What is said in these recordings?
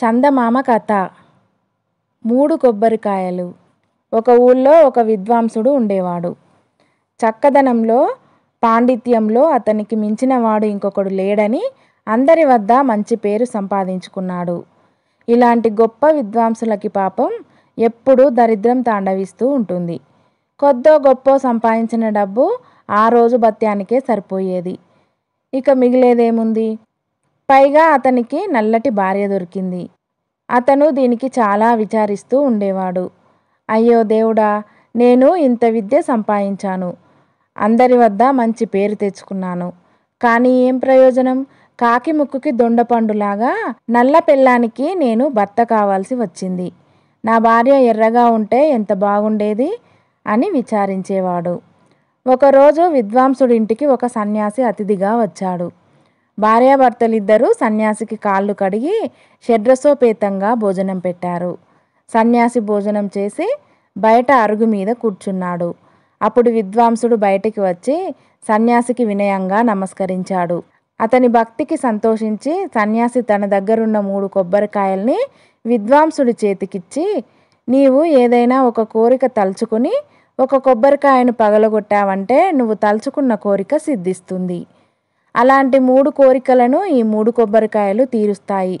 చందమామ కథ మూడు కొబ్బరికాయలు ఒక ఊళ్ళో ఒక విద్వాంసుడు ఉండేవాడు చక్కదనంలో పాండిత్యంలో అతనికి మించినవాడు ఇంకొకడు లేడని అందరి వద్ద మంచి పేరు సంపాదించుకున్నాడు ఇలాంటి గొప్ప విద్వాంసులకి పాపం ఎప్పుడూ దరిద్రం తాండవిస్తూ ఉంటుంది కొద్దో గొప్ప సంపాదించిన డబ్బు ఆ రోజు భత్యానికే సరిపోయేది ఇక మిగిలేదేముంది పైగా అతనికి నల్లటి భార్య దొరికింది అతను దీనికి చాలా విచారిస్తూ ఉండేవాడు అయ్యో దేవుడా నేను ఇంత విద్య సంపాదించాను అందరి వద్ద మంచి పేరు తెచ్చుకున్నాను కానీ ఏం ప్రయోజనం కాకి ముక్కుకి దొండపండులాగా నల్ల పిల్లానికి నేను భర్త కావాల్సి వచ్చింది నా భార్య ఎర్రగా ఉంటే ఎంత బాగుండేది అని విచారించేవాడు ఒకరోజు విద్వాంసుడింటికి ఒక సన్యాసి అతిథిగా వచ్చాడు భార్యాభర్తలిద్దరూ సన్యాసికి కాళ్ళు కడిగి షడ్రసోపేతంగా భోజనం పెట్టారు సన్యాసి భోజనం చేసి బయట అరుగు మీద కూర్చున్నాడు అప్పుడు విద్వాంసుడు బయటికి వచ్చి సన్యాసికి వినయంగా నమస్కరించాడు అతని భక్తికి సంతోషించి సన్యాసి తన దగ్గరున్న మూడు కొబ్బరికాయల్ని విద్వాంసుడి చేతికిచ్చి నీవు ఏదైనా ఒక కోరిక తలుచుకుని ఒక కొబ్బరికాయను పగలగొట్టావంటే నువ్వు తలుచుకున్న కోరిక సిద్ధిస్తుంది అలాంటి మూడు కోరికలను ఈ మూడు కొబ్బరికాయలు తీరుస్తాయి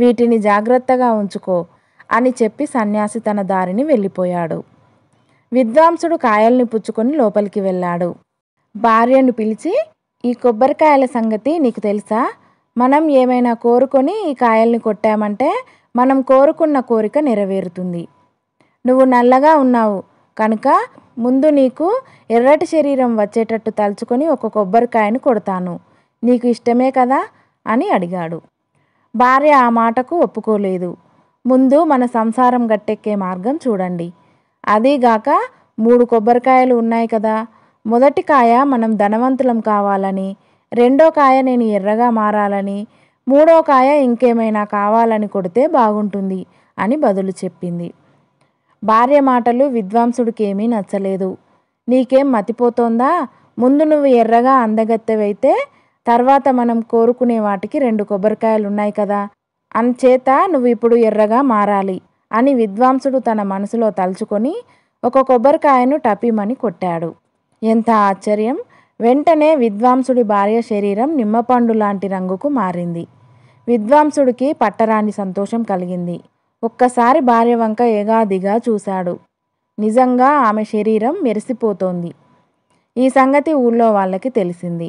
వీటిని జాగ్రత్తగా ఉంచుకో అని చెప్పి సన్యాసి తన దారిని వెళ్ళిపోయాడు విద్వాంసుడు కాయల్ని పుచ్చుకొని లోపలికి వెళ్ళాడు భార్యను పిలిచి ఈ కొబ్బరికాయల సంగతి నీకు తెలుసా మనం ఏమైనా కోరుకొని ఈ కాయల్ని కొట్టామంటే మనం కోరుకున్న కోరిక నెరవేరుతుంది నువ్వు నల్లగా ఉన్నావు కనుక ముందు నీకు ఎర్రటి శరీరం వచ్చేటట్టు తలుచుకొని ఒక కొబ్బరికాయను కొడతాను నీకు ఇష్టమే కదా అని అడిగాడు భార్య ఆ మాటకు ఒప్పుకోలేదు ముందు మన సంసారం గట్టెక్కే మార్గం చూడండి అదీగాక మూడు కొబ్బరికాయలు ఉన్నాయి కదా మొదటి కాయ మనం ధనవంతులం కావాలని రెండో కాయ నేను ఎర్రగా మారాలని మూడో కాయ ఇంకేమైనా కావాలని కొడితే బాగుంటుంది అని బదులు చెప్పింది భార్య మాటలు విద్వాంసుడికేమీ నచ్చలేదు నీకేం మతిపోతోందా ముందు నువ్వు ఎర్రగా అందగత్తెవైతే తర్వాత మనం కోరుకునే వాటికి రెండు కొబ్బరికాయలు ఉన్నాయి కదా అంచేత నువ్వు ఇప్పుడు ఎర్రగా మారాలి అని విద్వాంసుడు తన మనసులో తలుచుకొని ఒక కొబ్బరికాయను టపిమని కొట్టాడు ఎంత ఆశ్చర్యం వెంటనే విద్వాంసుడి భార్య శరీరం నిమ్మపండు లాంటి రంగుకు మారింది విద్వాంసుడికి పట్టరాని సంతోషం కలిగింది ఒక్కసారి భార్య వంక ఏగాదిగా చూశాడు నిజంగా ఆమె శరీరం మెరిసిపోతోంది ఈ సంగతి ఊళ్ళో వాళ్ళకి తెలిసింది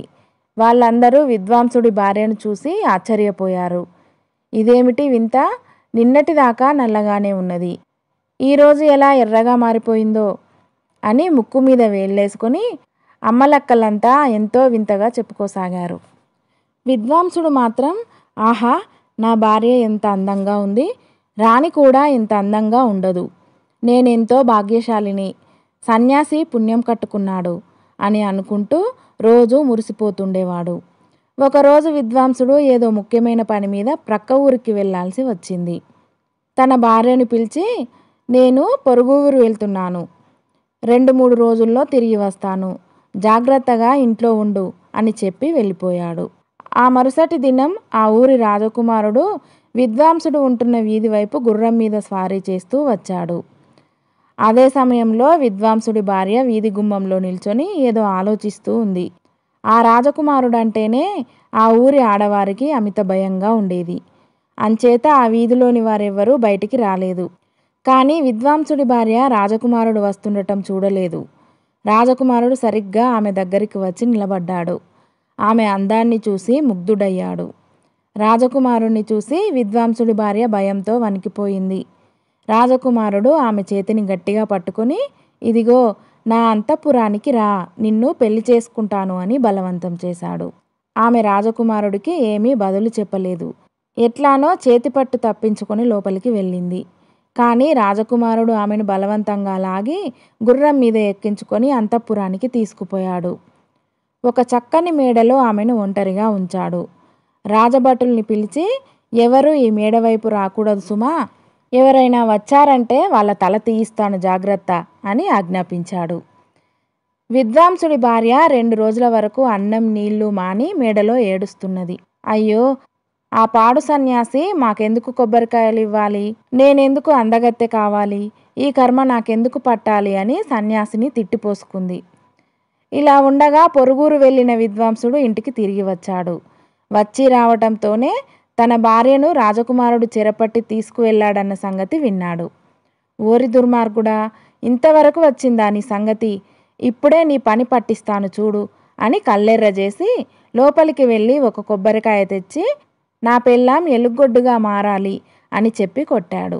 వాళ్ళందరూ విద్వాంసుడి భార్యను చూసి ఆశ్చర్యపోయారు ఇదేమిటి వింత నిన్నటిదాకా నల్లగానే ఉన్నది ఈరోజు ఎలా ఎర్రగా మారిపోయిందో అని ముక్కు మీద వేళ్ళేసుకొని అమ్మలక్కలంతా ఎంతో వింతగా చెప్పుకోసాగారు విద్వాంసుడు మాత్రం ఆహా నా భార్య ఎంత అందంగా ఉంది రాణి కూడా ఇంత అందంగా ఉండదు నేనెంతో భాగ్యశాలిని సన్యాసి పుణ్యం కట్టుకున్నాడు అని అనుకుంటూ రోజు మురిసిపోతుండేవాడు ఒకరోజు విద్వాంసుడు ఏదో ముఖ్యమైన పని మీద ప్రక్క ఊరికి వెళ్లాల్సి వచ్చింది తన భార్యను పిలిచి నేను పొరుగు ఊరు వెళ్తున్నాను రెండు మూడు రోజుల్లో తిరిగి వస్తాను జాగ్రత్తగా ఇంట్లో ఉండు అని చెప్పి వెళ్ళిపోయాడు ఆ మరుసటి దినం ఆ ఊరి రాజకుమారుడు విద్వాంసుడు ఉంటున్న వీధి వైపు గుర్రం మీద స్వారీ చేస్తూ వచ్చాడు అదే సమయంలో విద్వాంసుడి భార్య వీధి గుమ్మంలో నిల్చొని ఏదో ఆలోచిస్తూ ఉంది ఆ రాజకుమారుడంటేనే ఆ ఊరి ఆడవారికి అమిత భయంగా ఉండేది అంచేత ఆ వీధిలోని వారెవ్వరూ బయటికి రాలేదు కానీ విద్వాంసుడి భార్య రాజకుమారుడు వస్తుండటం చూడలేదు రాజకుమారుడు సరిగ్గా ఆమె దగ్గరికి వచ్చి నిలబడ్డాడు ఆమె అందాన్ని చూసి ముగ్ధుడయ్యాడు రాజకుమారుణ్ణి చూసి విద్వాంసుడి భార్య భయంతో వణికిపోయింది రాజకుమారుడు ఆమె చేతిని గట్టిగా పట్టుకుని ఇదిగో నా అంతఃపురానికి రా నిన్ను పెళ్లి చేసుకుంటాను అని బలవంతం చేశాడు ఆమె రాజకుమారుడికి ఏమీ బదులు చెప్పలేదు ఎట్లానో చేతిపట్టు తప్పించుకుని లోపలికి వెళ్ళింది కానీ రాజకుమారుడు ఆమెను బలవంతంగా లాగి గుర్రం మీద ఎక్కించుకొని అంతఃపురానికి తీసుకుపోయాడు ఒక చక్కని మేడలో ఆమెను ఒంటరిగా ఉంచాడు రాజభటుల్ని పిలిచి ఎవరు ఈ మేడ వైపు రాకూడదు సుమా ఎవరైనా వచ్చారంటే వాళ్ళ తల తీయిస్తాను జాగ్రత్త అని ఆజ్ఞాపించాడు విద్వాంసుడి భార్య రెండు రోజుల వరకు అన్నం నీళ్లు మాని మేడలో ఏడుస్తున్నది అయ్యో ఆ పాడు సన్యాసి మాకెందుకు కొబ్బరికాయలు ఇవ్వాలి నేనెందుకు అందగత్తె కావాలి ఈ కర్మ నాకెందుకు పట్టాలి అని సన్యాసిని తిట్టిపోసుకుంది ఇలా ఉండగా పొరుగురు వెళ్ళిన విద్వాంసుడు ఇంటికి తిరిగి వచ్చాడు వచ్చి రావటంతోనే తన భార్యను రాజకుమారుడు చెరపట్టి తీసుకువెళ్ళాడన్న సంగతి విన్నాడు ఓరి దుర్మార్గుడా ఇంతవరకు వచ్చిందా నీ సంగతి ఇప్పుడే నీ పని పట్టిస్తాను చూడు అని కల్లెర్ర చేసి లోపలికి వెళ్ళి ఒక కొబ్బరికాయ తెచ్చి నా పెళ్ళాం ఎలుగొడ్డుగా మారాలి అని చెప్పి కొట్టాడు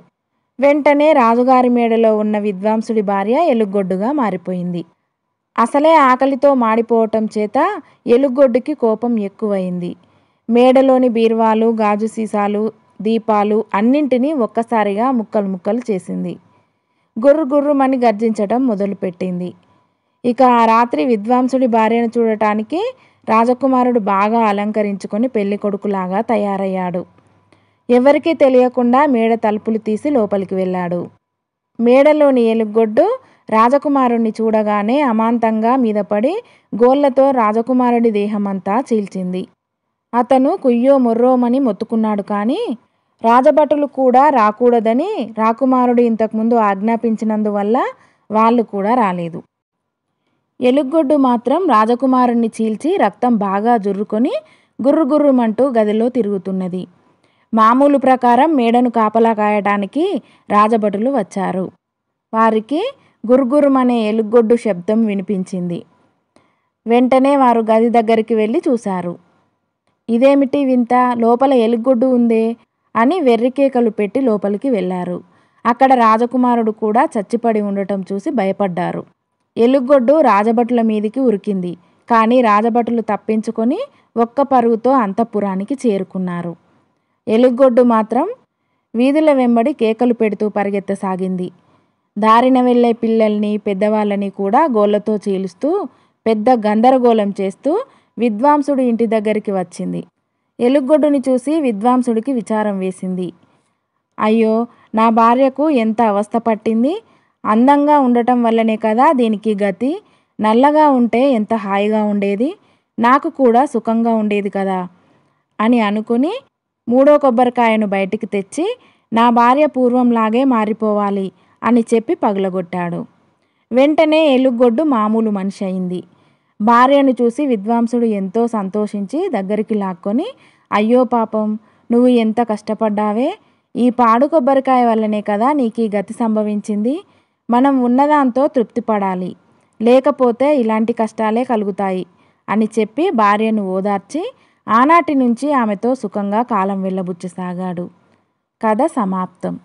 వెంటనే రాజుగారి మేడలో ఉన్న విద్వాంసుడి భార్య ఎలుగొడ్డుగా మారిపోయింది అసలే ఆకలితో మాడిపోవటం చేత ఎలుగొడ్డుకి కోపం ఎక్కువైంది మేడలోని బీర్వాలు గాజు సీసాలు దీపాలు అన్నింటినీ ఒక్కసారిగా ముక్కలు ముక్కలు చేసింది గుర్రు గుర్రుమని గర్జించటం మొదలుపెట్టింది ఇక ఆ రాత్రి విద్వాంసుడి భార్యను చూడటానికి రాజకుమారుడు బాగా అలంకరించుకొని పెళ్లి కొడుకులాగా తయారయ్యాడు ఎవరికీ తెలియకుండా మేడ తలుపులు తీసి లోపలికి వెళ్ళాడు మేడలోని ఎలుగొడ్డు రాజకుమారుణ్ణి చూడగానే అమాంతంగా మీద పడి గోళ్లతో రాజకుమారుడి దేహమంతా చీల్చింది అతను కుయ్యో మొర్రోమని మొత్తుకున్నాడు కానీ రాజభటులు కూడా రాకూడదని రాకుమారుడు ఇంతకుముందు ఆజ్ఞాపించినందువల్ల వాళ్ళు కూడా రాలేదు ఎలుగొడ్డు మాత్రం రాజకుమారుణ్ణి చీల్చి రక్తం బాగా జుర్రుకొని గుర్రుగుర్రుమంటూ గదిలో తిరుగుతున్నది మామూలు ప్రకారం మేడను కాపలా కాయటానికి రాజభటులు వచ్చారు వారికి గుర్గురుమనే ఎలుగొడ్డు శబ్దం వినిపించింది వెంటనే వారు గది దగ్గరికి వెళ్ళి చూశారు ఇదేమిటి వింత లోపల ఎలుగుడ్డు ఉందే అని వెర్రికేకలు పెట్టి లోపలికి వెళ్ళారు అక్కడ రాజకుమారుడు కూడా చచ్చిపడి ఉండటం చూసి భయపడ్డారు ఎలుగొడ్డు రాజభటుల మీదికి ఉరికింది కానీ రాజభటులు తప్పించుకొని ఒక్క పరుగుతో అంతఃపురానికి చేరుకున్నారు ఎలుగొడ్డు మాత్రం వీధుల వెంబడి కేకలు పెడుతూ పరిగెత్తసాగింది దారిన వెళ్ళే పిల్లల్ని పెద్దవాళ్ళని కూడా గోళ్లతో చీలుస్తూ పెద్ద గందరగోళం చేస్తూ విద్వాంసుడు ఇంటి దగ్గరికి వచ్చింది ఎలుగొడ్డుని చూసి విద్వాంసుడికి విచారం వేసింది అయ్యో నా భార్యకు ఎంత అవస్థ పట్టింది అందంగా ఉండటం వల్లనే కదా దీనికి గతి నల్లగా ఉంటే ఎంత హాయిగా ఉండేది నాకు కూడా సుఖంగా ఉండేది కదా అని అనుకుని మూడో కొబ్బరికాయను బయటికి తెచ్చి నా భార్య పూర్వంలాగే మారిపోవాలి అని చెప్పి పగులగొట్టాడు వెంటనే ఎలుగొడ్డు మామూలు మనిషి అయింది భార్యను చూసి విద్వాంసుడు ఎంతో సంతోషించి దగ్గరికి లాక్కొని అయ్యో పాపం నువ్వు ఎంత కష్టపడ్డావే ఈ పాడు కొబ్బరికాయ వల్లనే కదా నీకు ఈ గతి సంభవించింది మనం ఉన్నదాంతో తృప్తి పడాలి లేకపోతే ఇలాంటి కష్టాలే కలుగుతాయి అని చెప్పి భార్యను ఓదార్చి ఆనాటి నుంచి ఆమెతో సుఖంగా కాలం వెళ్ళబుచ్చసాగాడు కథ సమాప్తం